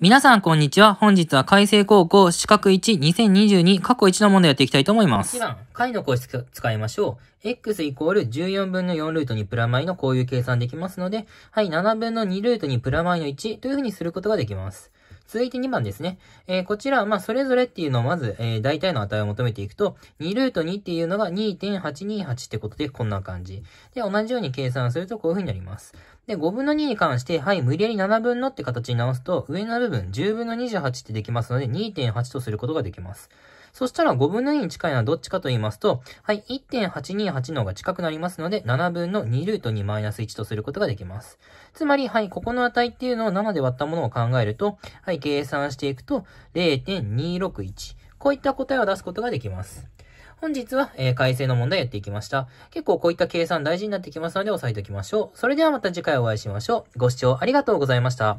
皆さんこんにちは。本日は海星高校資格12022過去1の問題をやっていきたいと思います。解の公式を使いましょう。x イコール14分の4ルートにプラマイのこういう計算できますので、はい、7分の2ルートにプラマイの1というふうにすることができます。続いて2番ですね。えー、こちら、まあ、それぞれっていうのをまず、えー、大体の値を求めていくと、2ルート2っていうのが2.828ってことで、こんな感じ。で、同じように計算するとこういう風になります。で、5分の2に関して、はい、無理やり7分のって形に直すと、上の部分、10分の28ってできますので、2.8とすることができます。そしたら5分の2に近いのはどっちかと言いますと、はい、1.828の方が近くなりますので、7分の2ルートにマイナス1とすることができます。つまり、はい、ここの値っていうのを7で割ったものを考えると、はい、計算していくと、0.261。こういった答えを出すことができます。本日は、えー、改正の問題やっていきました。結構こういった計算大事になってきますので押さえておきましょう。それではまた次回お会いしましょう。ご視聴ありがとうございました。